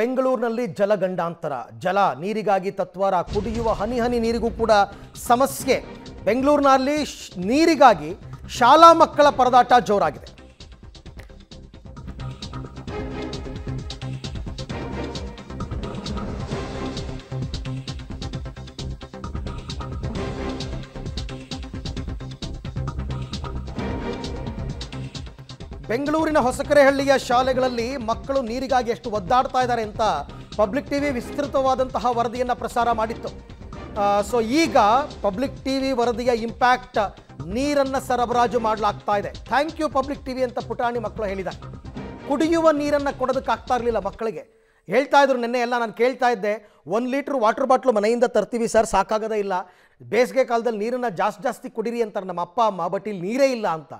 ಬೆಂಗಳೂರಿನಲ್ಲಿ ಜಲಗಂಡಾಂತರ ಜಲ ನೀರಿಗಾಗಿ ತತ್ವಾರ ಕುಡಿಯುವ ಹನಿ ಹನಿ ನೀರಿಗೂ ಕೂಡ ಸಮಸ್ಯೆ ಬೆಂಗಳೂರಿನಲ್ಲಿ ನೀರಿಗಾಗಿ ಶಾಲಾ ಮಕ್ಕಳ ಪರದಾಟ ಜೋರಾಗಿದೆ ಬೆಂಗಳೂರಿನ ಹೊಸಕರೆಹಳ್ಳಿಯ ಶಾಲೆಗಳಲ್ಲಿ ಮಕ್ಕಳು ನೀರಿಗಾಗಿ ಎಷ್ಟು ಒದ್ದಾಡ್ತಾ ಇದ್ದಾರೆ ಅಂತ ಪಬ್ಲಿಕ್ ಟಿವಿ ವಿಸ್ತೃತವಾದಂತಹ ವರದಿಯನ್ನು ಪ್ರಸಾರ ಮಾಡಿತ್ತು ಸೊ ಈಗ ಪಬ್ಲಿಕ್ ಟಿವಿ ವರದಿಯ ಇಂಪ್ಯಾಕ್ಟ್ ನೀರನ್ನು ಸರಬರಾಜು ಮಾಡಲಾಗ್ತಾ ಇದೆ ಥ್ಯಾಂಕ್ ಯು ಪಬ್ಲಿಕ್ ಟಿವಿ ಅಂತ ಪುಟಾಣಿ ಮಕ್ಕಳು ಹೇಳಿದ ಕುಡಿಯುವ ನೀರನ್ನು ಕೊಡೋದಕ್ಕಾಗ್ತಾ ಇರಲಿಲ್ಲ ಮಕ್ಕಳಿಗೆ ಹೇಳ್ತಾ ಇದ್ರು ನಿನ್ನೆ ಎಲ್ಲ ನಾನು ಕೇಳ್ತಾ ಇದ್ದೆ ಒಂದು ಲೀಟ್ರ್ ವಾಟರ್ ಬಾಟ್ಲು ಮನೆಯಿಂದ ತರ್ತೀವಿ ಸರ್ ಸಾಕಾಗದೇ ಇಲ್ಲ ಬೇಸಿಗೆ ಕಾಲದಲ್ಲಿ ನೀರನ್ನು ಜಾಸ್ತಿ ಜಾಸ್ತಿ ಕುಡೀರಿ ಅಂತಾರೆ ನಮ್ಮ ಅಪ್ಪ ಅಮ್ಮ ಬಟ್ ಇಲ್ಲಿ ನೀರೇ ಇಲ್ಲ ಅಂತ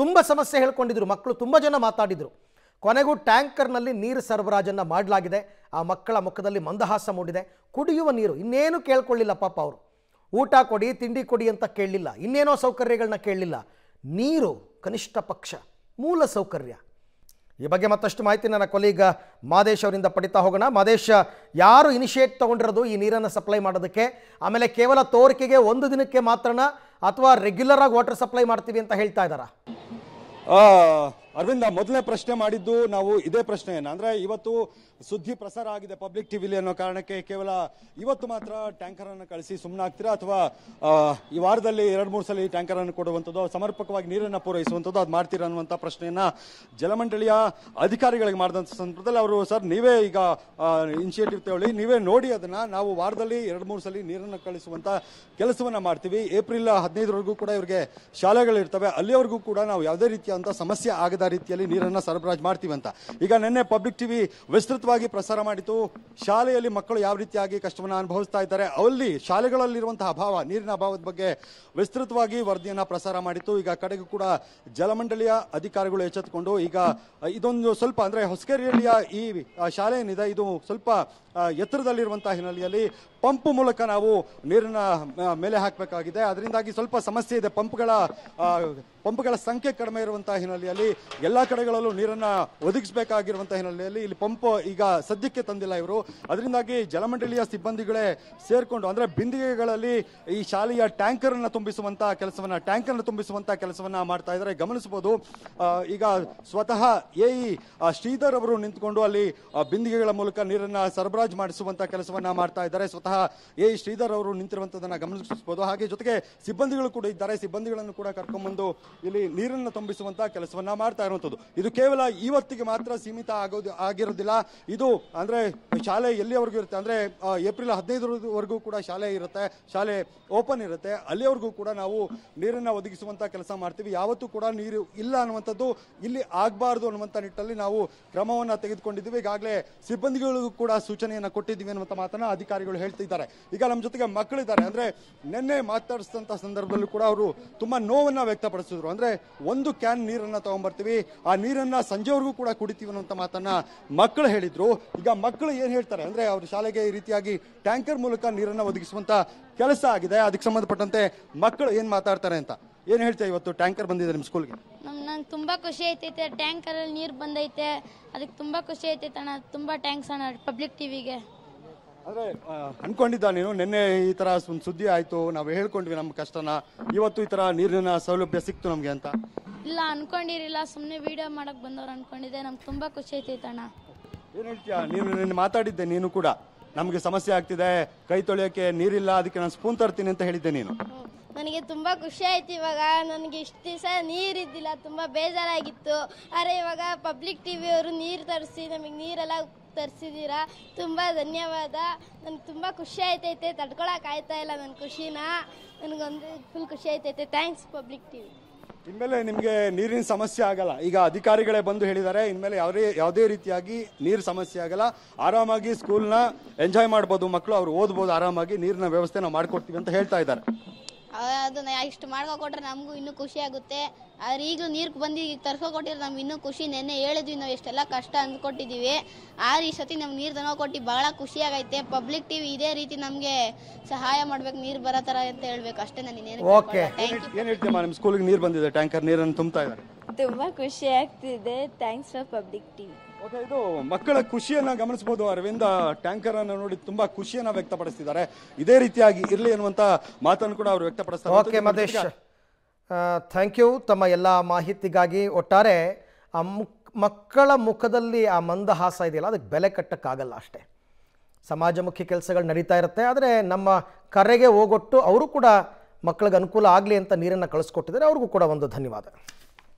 ತುಂಬ ಸಮಸ್ಯೆ ಹೇಳ್ಕೊಂಡಿದ್ರು ಮಕ್ಕಳು ತುಂಬ ಜನ ಮಾತಾಡಿದರು ಕೊನೆಗೂ ಟ್ಯಾಂಕರ್ನಲ್ಲಿ ನೀರು ಸರಬರಾಜನ್ನು ಮಾಡಲಾಗಿದೆ ಆ ಮಕ್ಕಳ ಮುಖದಲ್ಲಿ ಮಂದಹಾಸ ಮೂಡಿದೆ ಕುಡಿಯುವ ನೀರು ಇನ್ನೇನು ಕೇಳ್ಕೊಳ್ಳಿಲ್ಲ ಪಾಪ ಅವರು ಊಟ ಕೊಡಿ ತಿಂಡಿ ಕೊಡಿ ಅಂತ ಕೇಳಲಿಲ್ಲ ಇನ್ನೇನೋ ಸೌಕರ್ಯಗಳನ್ನ ಕೇಳಲಿಲ್ಲ ನೀರು ಕನಿಷ್ಠ ಪಕ್ಷ ಮೂಲ ಸೌಕರ್ಯ ಈ ಬಗ್ಗೆ ಮತ್ತಷ್ಟು ಮಾಹಿತಿ ನನ್ನ ಕೊಲೀಗ ಮಾದೇಶ್ ಅವರಿಂದ ಪಡಿತಾ ಹೋಗೋಣ ಮಾದೇಶ್ ಯಾರು ಇನಿಷಿಯೇಟ್ ತೊಗೊಂಡಿರೋದು ಈ ನೀರನ್ನು ಸಪ್ಲೈ ಮಾಡೋದಕ್ಕೆ ಆಮೇಲೆ ಕೇವಲ ತೋರಿಕೆಗೆ ಒಂದು ದಿನಕ್ಕೆ ಮಾತ್ರನಾ ಅಥವಾ ರೆಗ್ಯುಲರ್ ಆಗಿ ವಾಟರ್ ಸಪ್ಲೈ ಮಾಡ್ತೀವಿ ಅಂತ ಹೇಳ್ತಾ ಇದ್ದಾರಾ ಅರವಿಂದ ಮೊದಲನೇ ಪ್ರಶ್ನೆ ಮಾಡಿದ್ದು ನಾವು ಇದೇ ಪ್ರಶ್ನೆಯನ್ನು ಅಂದರೆ ಇವತ್ತು ಸುದ್ದಿ ಪ್ರಸಾರ ಆಗಿದೆ ಪಬ್ಲಿಕ್ ಟಿವಿಲಿ ಅನ್ನೋ ಕಾರಣಕ್ಕೆ ಕೇವಲ ಇವತ್ತು ಮಾತ್ರ ಟ್ಯಾಂಕರ್ ಅನ್ನು ಕಳಿಸಿ ಆಗ್ತೀರಾ ಅಥವಾ ಈ ವಾರದಲ್ಲಿ ಎರಡು ಮೂರು ಸಲ ಈ ಟ್ಯಾಂಕರ್ ಅನ್ನು ಕೊಡುವಂಥದ್ದು ಸಮರ್ಪಕವಾಗಿ ನೀರನ್ನು ಪೂರೈಸುವಂಥದ್ದು ಅದು ಮಾಡ್ತೀರಾ ಅನ್ನುವಂಥ ಪ್ರಶ್ನೆಯನ್ನ ಜಲಮಂಡಳಿಯ ಅಧಿಕಾರಿಗಳಿಗೆ ಮಾಡಿದಂಥ ಸಂದರ್ಭದಲ್ಲಿ ಅವರು ಸರ್ ನೀವೇ ಈಗ ಇನಿಷಿಯೇಟಿವ್ ತಗೊಳ್ಳಿ ನೀವೇ ನೋಡಿ ಅದನ್ನ ನಾವು ವಾರದಲ್ಲಿ ಎರಡು ಮೂರು ಸಲ ನೀರನ್ನು ಕಳಿಸುವಂಥ ಕೆಲಸವನ್ನ ಮಾಡ್ತೀವಿ ಏಪ್ರಿಲ್ ಹದಿನೈದರವರೆಗೂ ಕೂಡ ಇವರಿಗೆ ಶಾಲೆಗಳಿರ್ತವೆ ಅಲ್ಲಿವರೆಗೂ ಕೂಡ ನಾವು ಯಾವುದೇ ರೀತಿಯಾದಂಥ ಸಮಸ್ಯೆ ಆಗದ ರೀತಿಯಲ್ಲಿ ನೀರನ್ನು ಸರಬರಾಜು ಮಾಡ್ತೀವಿ ಅಂತ ಈಗ ನಿನ್ನೆ ಪಬ್ಲಿಕ್ ಟಿವಿ ವಿಸ್ತೃತ ನೇರವಾಗಿ ಪ್ರಸಾರ ಮಾಡಿತು ಶಾಲೆಯಲ್ಲಿ ಮಕ್ಕಳು ಯಾವ ರೀತಿಯಾಗಿ ಕಷ್ಟವನ್ನು ಅನುಭವಿಸ್ತಾ ಇದ್ದಾರೆ ಅಲ್ಲಿ ಶಾಲೆಗಳಲ್ಲಿರುವಂತಹ ಅಭಾವ ನೀರಿನ ಅಭಾವದ ಬಗ್ಗೆ ವಿಸ್ತೃತವಾಗಿ ವರದಿಯನ್ನು ಪ್ರಸಾರ ಮಾಡಿತು ಈಗ ಕಡೆಗೂ ಕೂಡ ಜಲಮಂಡಳಿಯ ಅಧಿಕಾರಿಗಳು ಎಚ್ಚೆತ್ತುಕೊಂಡು ಈಗ ಇದೊಂದು ಸ್ವಲ್ಪ ಅಂದರೆ ಹೊಸಕೇರಿಯಲ್ಲಿಯ ಈ ಶಾಲೆ ಏನಿದೆ ಇದು ಸ್ವಲ್ಪ ಎತ್ತರದಲ್ಲಿರುವಂತಹ ಹಿನ್ನೆಲೆಯಲ್ಲಿ ಪಂಪ್ ಮೂಲಕ ನಾವು ನೀರನ್ನ ಮೇಲೆ ಹಾಕಬೇಕಾಗಿದೆ ಅದರಿಂದಾಗಿ ಸ್ವಲ್ಪ ಸಮಸ್ಯೆ ಇದೆ ಪಂಪ್ಗಳ ಪಂಪ್ಗಳ ಸಂಖ್ಯೆ ಕಡಿಮೆ ಇರುವಂತಹ ಹಿನ್ನೆಲೆಯಲ್ಲಿ ಎಲ್ಲ ಕಡೆಗಳಲ್ಲೂ ನೀರನ್ನ ಒದಗಿಸಬೇಕಾಗಿರುವಂತಹ ಹಿನ್ನೆಲೆಯಲ್ಲಿ ಇಲ್ಲಿ ಪಂಪ್ ಈಗ ಸದ್ಯಕ್ಕೆ ತಂದಿಲ್ಲ ಇವರು ಅದರಿಂದಾಗಿ ಜಲಮಂಡಳಿಯ ಸಿಬ್ಬಂದಿಗಳೇ ಸೇರ್ಕೊಂಡು ಅಂದ್ರೆ ಬಿಂದಿಗೆಗಳಲ್ಲಿ ಈ ಶಾಲೆಯ ಟ್ಯಾಂಕರನ್ನು ತುಂಬಿಸುವಂಥ ಕೆಲಸವನ್ನು ಟ್ಯಾಂಕರ್ನ ತುಂಬಿಸುವಂತಹ ಕೆಲಸವನ್ನ ಮಾಡ್ತಾ ಇದ್ದಾರೆ ಗಮನಿಸಬಹುದು ಈಗ ಸ್ವತಃ ಎ ಇ ಶ್ರೀಧರ್ ಅವರು ನಿಂತ್ಕೊಂಡು ಅಲ್ಲಿ ಬಿಂದಿಗೆಗಳ ಮೂಲಕ ನೀರನ್ನ ಸರಬರಾಜು ಮಾಡಿಸುವಂಥ ಕೆಲಸವನ್ನ ಮಾಡ್ತಾ ಇದ್ದಾರೆ ಸ್ವತಃ ಸಹ ಎ ಶ್ರೀಧರ್ ಅವರು ನಿಂತಿರುವಂತದನ್ನ ಗಮನಿಸಬಹುದು ಹಾಗೆ ಜೊತೆಗೆ ಸಿಬ್ಬಂದಿಗಳು ಕೂಡ ಇದ್ದಾರೆ ಸಿಬ್ಬಂದಿಗಳನ್ನು ಕೂಡ ಕರ್ಕೊಂಡ್ಬಂದು ಇಲ್ಲಿ ನೀರನ್ನು ತುಂಬಿಸುವಂತಹ ಕೆಲಸವನ್ನ ಮಾಡ್ತಾ ಇರುವಂತದ್ದು ಇದು ಕೇವಲ ಇವತ್ತಿಗೆ ಮಾತ್ರ ಸೀಮಿತ ಆಗೋದು ಆಗಿರೋದಿಲ್ಲ ಇದು ಅಂದ್ರೆ ಶಾಲೆ ಎಲ್ಲಿಯವರೆಗೂ ಇರುತ್ತೆ ಅಂದ್ರೆ ಏಪ್ರಿಲ್ ಹದಿನೈದರವರೆಗೂ ಕೂಡ ಶಾಲೆ ಇರುತ್ತೆ ಶಾಲೆ ಓಪನ್ ಇರುತ್ತೆ ಅಲ್ಲಿವರೆಗೂ ಕೂಡ ನಾವು ನೀರನ್ನು ಒದಗಿಸುವಂತ ಕೆಲಸ ಮಾಡ್ತೀವಿ ಯಾವತ್ತೂ ಕೂಡ ನೀರು ಇಲ್ಲ ಅನ್ನುವಂಥದ್ದು ಇಲ್ಲಿ ಆಗಬಾರ್ದು ಅನ್ನುವಂಥ ನಿಟ್ಟಲ್ಲಿ ನಾವು ಕ್ರಮವನ್ನು ತೆಗೆದುಕೊಂಡಿದ್ದೀವಿ ಈಗಾಗಲೇ ಸಿಬ್ಬಂದಿಗಳಿಗೂ ಕೂಡ ಸೂಚನೆಯನ್ನು ಕೊಟ್ಟಿದ್ದೀವಿ ಅನ್ನುವಂಥ ಮಾತನ್ನ ಅಧಿಕಾರಿಗಳು ಹೇಳ್ತಾರೆ ಮಾತಾಡ್ತಿದ್ದಾರೆ ಈಗ ನಮ್ಮ ಜೊತೆಗೆ ಮಕ್ಕಳಿದ್ದಾರೆ ಅಂದರೆ ನಿನ್ನೆ ಮಾತಾಡಿಸಿದಂಥ ಸಂದರ್ಭದಲ್ಲೂ ಕೂಡ ಅವರು ತುಂಬ ನೋವನ್ನು ವ್ಯಕ್ತಪಡಿಸಿದ್ರು ಅಂದರೆ ಒಂದು ಕ್ಯಾನ್ ನೀರನ್ನು ತಗೊಂಡ್ಬರ್ತೀವಿ ಆ ನೀರನ್ನು ಸಂಜೆವರೆಗೂ ಕೂಡ ಕುಡಿತೀವಿ ಅನ್ನೋಂಥ ಮಾತನ್ನು ಮಕ್ಕಳು ಹೇಳಿದರು ಈಗ ಮಕ್ಕಳು ಏನು ಹೇಳ್ತಾರೆ ಅಂದರೆ ಅವ್ರ ಶಾಲೆಗೆ ಈ ರೀತಿಯಾಗಿ ಟ್ಯಾಂಕರ್ ಮೂಲಕ ನೀರನ್ನು ಒದಗಿಸುವಂತ ಕೆಲಸ ಆಗಿದೆ ಅದಕ್ಕೆ ಸಂಬಂಧಪಟ್ಟಂತೆ ಮಕ್ಕಳು ಏನು ಮಾತಾಡ್ತಾರೆ ಅಂತ ಏನು ಹೇಳ್ತಾ ಇವತ್ತು ಟ್ಯಾಂಕರ್ ಬಂದಿದೆ ನಿಮ್ಮ ಸ್ಕೂಲ್ಗೆ ನಂಗೆ ತುಂಬಾ ಖುಷಿ ಐತೈತೆ ಅಲ್ಲಿ ನೀರು ಬಂದೈತೆ ಅದಕ್ಕೆ ತುಂಬಾ ಖುಷಿ ಐತೈತೆ ಅಣ್ಣ ತುಂಬ ಟ್ಯಾಂಕ್ಸ್ ಅಣ್ಣ ಪಬ್ಲಿಕ್ ಟಿವಿಗೆ ಆದ್ರೆ ಅನ್ಕೊಂಡಿದ್ದ ನೀನು ನಿನ್ನೆ ಈ ತರ ಒಂದು ಸುದ್ದಿ ಆಯ್ತು ನಾವು ಹೇಳ್ಕೊಂಡ್ವಿ ನಮ್ಮ ಕಷ್ಟನ ಇವತ್ತು ಈ ತರ ನೀರಿನ ಸೌಲಭ್ಯ ಸಿಕ್ತು ನಮ್ಗೆ ಅಂತ ಇಲ್ಲ ಅನ್ಕೊಂಡಿರಲಿಲ್ಲ ಸುಮ್ನೆ ವಿಡಿಯೋ ಮಾಡಕ್ ಬಂದವ್ರು ಅನ್ಕೊಂಡಿದ್ದೆ ನಮ್ಗೆ ತುಂಬಾ ಖುಷಿ ಐತಿ ಅಣ್ಣ ಏನು ಹೇಳ್ತೀಯ ನೀನು ನಿನ್ನೆ ಮಾತಾಡಿದ್ದೆ ನೀನು ಕೂಡ ನಮ್ಗೆ ಸಮಸ್ಯೆ ಆಗ್ತಿದೆ ಕೈ ತೊಳೆಯೋಕೆ ನೀರಿಲ್ಲ ಅದಕ್ಕೆ ನಾನು ಸ್ಪೂನ್ ತರ್ತೀನಿ ಅಂತ ಹೇಳಿದ್ದೆ ನೀನು ನನಗೆ ತುಂಬ ಖುಷಿ ಆಯ್ತು ಇವಾಗ ನನಗೆ ಇಷ್ಟು ದಿವಸ ನೀರಿದ್ದಿಲ್ಲ ತುಂಬ ಬೇಜಾರಾಗಿತ್ತು ಆದರೆ ಇವಾಗ ಪಬ್ಲಿಕ್ ಟಿ ವಿಯವರು ನೀರು ತರಿಸಿ ನಮಗೆ ನೀರೆಲ್ಲ ತರಿಸಿದ್ದೀರಾ ತುಂಬ ಧನ್ಯವಾದ ನನಗೆ ತುಂಬ ಖುಷಿ ಆಯ್ತೈತೆ ತಡ್ಕೊಳಕ್ಕೆ ಆಯ್ತಾ ಇಲ್ಲ ನನ್ನ ಖುಷಿನ ನನಗೊಂದು ಫುಲ್ ಖುಷಿ ಆಯ್ತೈತೆ ಥ್ಯಾಂಕ್ಸ್ ಪಬ್ಲಿಕ್ ಟಿ ಇನ್ಮೇಲೆ ನಿಮಗೆ ನೀರಿನ ಸಮಸ್ಯೆ ಆಗಲ್ಲ ಈಗ ಅಧಿಕಾರಿಗಳೇ ಬಂದು ಹೇಳಿದ್ದಾರೆ ಇನ್ಮೇಲೆ ಯಾವುದೇ ಯಾವುದೇ ರೀತಿಯಾಗಿ ನೀರು ಸಮಸ್ಯೆ ಆಗಲ್ಲ ಆರಾಮಾಗಿ ಸ್ಕೂಲ್ನ ಎಂಜಾಯ್ ಮಾಡ್ಬೋದು ಮಕ್ಕಳು ಅವ್ರು ಓದ್ಬೋದು ಆರಾಮಾಗಿ ನೀರಿನ ವ್ಯವಸ್ಥೆ ನಾವು ಮಾಡಿಕೊಡ್ತೀವಿ ಅಂತ ಹೇಳ್ತಾ ಇದ್ದಾರೆ ಅದನ್ನ ಇಷ್ಟು ಮಾಡ್ಕೊಟ್ರೆ ನಮಗೂ ಇನ್ನೂ ಖುಷಿ ಆಗುತ್ತೆ ಆದರೆ ಈಗ ನೀರು ಬಂದು ತರ್ಸೋಕೊಟ್ಟಿರೋ ನಮ್ಗೆ ಇನ್ನೂ ಖುಷಿ ನೆನ್ನೆ ಹೇಳಿದ್ವಿ ನಾವು ಎಷ್ಟೆಲ್ಲ ಕಷ್ಟ ಅಂದ್ಕೊಟ್ಟಿದ್ದೀವಿ ಆದ್ರೆ ಈ ಸತಿ ನಮ್ಗೆ ನೀರು ತಂದ್ಕೊಟ್ಟು ಭಾಳ ಖುಷಿಯಾಗೈತೆ ಪಬ್ಲಿಕ್ ಟಿವಿ ಇದೇ ರೀತಿ ನಮಗೆ ಸಹಾಯ ಮಾಡ್ಬೇಕು ನೀರು ಬರೋ ಥರ ಅಂತ ಹೇಳ್ಬೇಕು ಅಷ್ಟೇ ನಾನು ಇನ್ನೇನು ಏನು ಹೇಳ್ತೀಯಮ್ಮ ನಿಮ್ಮ ಸ್ಕೂಲಿಗೆ ನೀರು ಬಂದಿದೆ ಟ್ಯಾಂಕರ್ ನೀರನ್ನು ತುಂಬ್ತಾ ಇದ್ದಾರೆ ತುಂಬಾ ಖುಷಿ ಆಗ್ತಿದೆ thanks for Public TV okay ಇದು ಮಕ್ಕಳ ಖುಷಿಯನ್ನ ಗಮನಿಸಬಹುದು ಅರವಿಂದ ಟ್ಯಾಂಕರ್ ಅನ್ನು ನೋಡಿ ತುಂಬಾ ಖುಷಿಯನ್ನ ವ್ಯಕ್ತಪಡಿಸಿದ್ದಾರೆ ಇದೇ ರೀತಿಯಾಗಿ ಇರಲಿ ಅನ್ನುವಂತ ಮಾತನ್ನು ಕೂಡ ಅವರು ವ್ಯಕ್ತಪಡಿಸ್ತಾರೆ ಥ್ಯಾಂಕ್ ಯು ತಮ್ಮ ಎಲ್ಲ ಮಾಹಿತಿಗಾಗಿ ಒಟ್ಟಾರೆ ಆ ಮುಕ್ ಮಕ್ಕಳ ಮುಖದಲ್ಲಿ ಆ ಮಂದಹಾಸ ಇದೆಯಲ್ಲ ಅದಕ್ಕೆ ಬೆಲೆ ಕಟ್ಟೋಕ್ಕಾಗಲ್ಲ ಅಷ್ಟೇ ಸಮಾಜಮುಖಿ ಕೆಲಸಗಳು ನಡೀತಾ ಇರುತ್ತೆ ಆದರೆ ನಮ್ಮ ಕರೆಗೆ ಹೋಗೊಟ್ಟು ಅವರು ಕೂಡ ಮಕ್ಕಳಿಗೆ ಅನುಕೂಲ ಆಗಲಿ ಅಂತ ನೀರನ್ನು ಕಳಿಸ್ಕೊಟ್ಟಿದ್ದಾರೆ ಅವ್ರಿಗೂ ಕೂಡ ಒಂದು ಧನ್ಯವಾದ